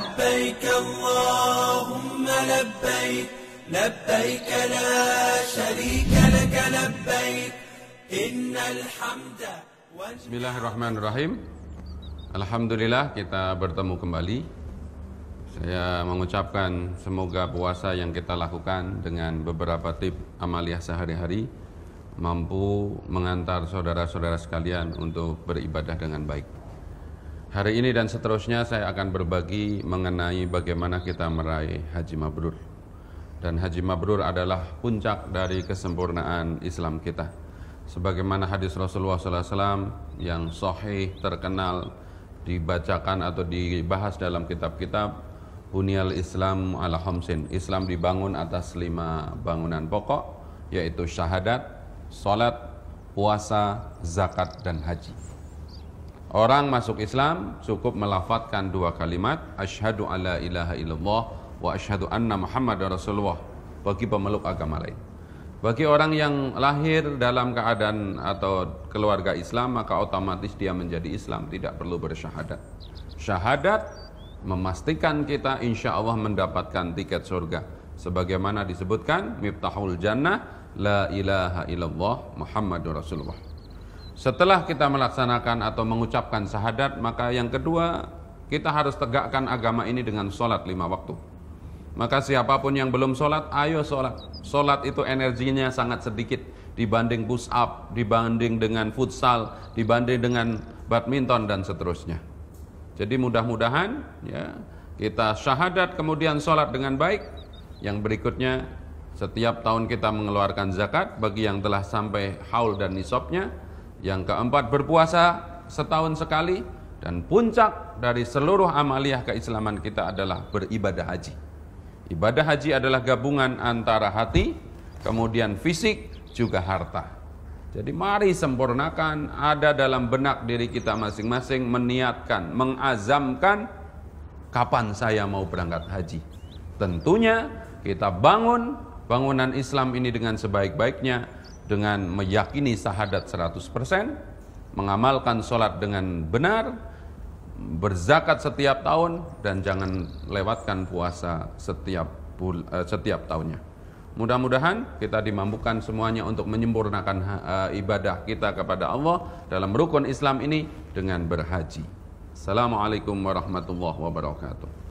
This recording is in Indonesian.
لبيك اللهم لبيك لبيك لا شريك لك لبيك إن الحمد Bismillahirrahmanirrahim Alhamdulillah kita bertemu kembali Saya mengucapkan semoga puasa yang kita lakukan dengan beberapa tip amaliah sehari-hari Mampu mengantar saudara-saudara sekalian untuk beribadah dengan baik Hari ini dan seterusnya saya akan berbagi mengenai bagaimana kita meraih Haji Mabrur. Dan Haji Mabrur adalah puncak dari kesempurnaan Islam kita. Sebagaimana hadis Rasulullah SAW yang sahih, terkenal, dibacakan atau dibahas dalam kitab-kitab Bunyal Islam ala Homsin. Islam dibangun atas lima bangunan pokok yaitu syahadat, salat, puasa, zakat, dan haji. Orang masuk Islam cukup melafatkan dua kalimat ashadu alla ilaha illallah wa ashadu anna Muhammad Rasulullah bagi pemeluk agama lain. Bagi orang yang lahir dalam keadaan atau keluarga Islam maka otomatis dia menjadi Islam tidak perlu bersyahadat. Syahadat memastikan kita insya Allah mendapatkan tiket surga sebagaimana disebutkan miftahul jannah la ilaha illallah Muhammad Rasulullah. Setelah kita melaksanakan atau mengucapkan syahadat, maka yang kedua kita harus tegakkan agama ini dengan sholat lima waktu. Maka siapapun yang belum sholat, ayo sholat. Sholat itu energinya sangat sedikit dibanding push up, dibanding dengan futsal, dibanding dengan badminton dan seterusnya. Jadi mudah-mudahan ya kita syahadat kemudian sholat dengan baik. Yang berikutnya setiap tahun kita mengeluarkan zakat bagi yang telah sampai haul dan nisabnya yang keempat berpuasa setahun sekali dan puncak dari seluruh amaliah keislaman kita adalah beribadah haji. Ibadah haji adalah gabungan antara hati, kemudian fisik, juga harta. Jadi mari sempurnakan ada dalam benak diri kita masing-masing meniatkan, mengazamkan kapan saya mau berangkat haji. Tentunya kita bangun bangunan Islam ini dengan sebaik-baiknya dengan meyakini syahadat 100%, mengamalkan sholat dengan benar, berzakat setiap tahun, dan jangan lewatkan puasa setiap, eh, setiap tahunnya. Mudah-mudahan kita dimampukan semuanya untuk menyempurnakan eh, ibadah kita kepada Allah dalam rukun Islam ini dengan berhaji. Assalamualaikum warahmatullahi wabarakatuh.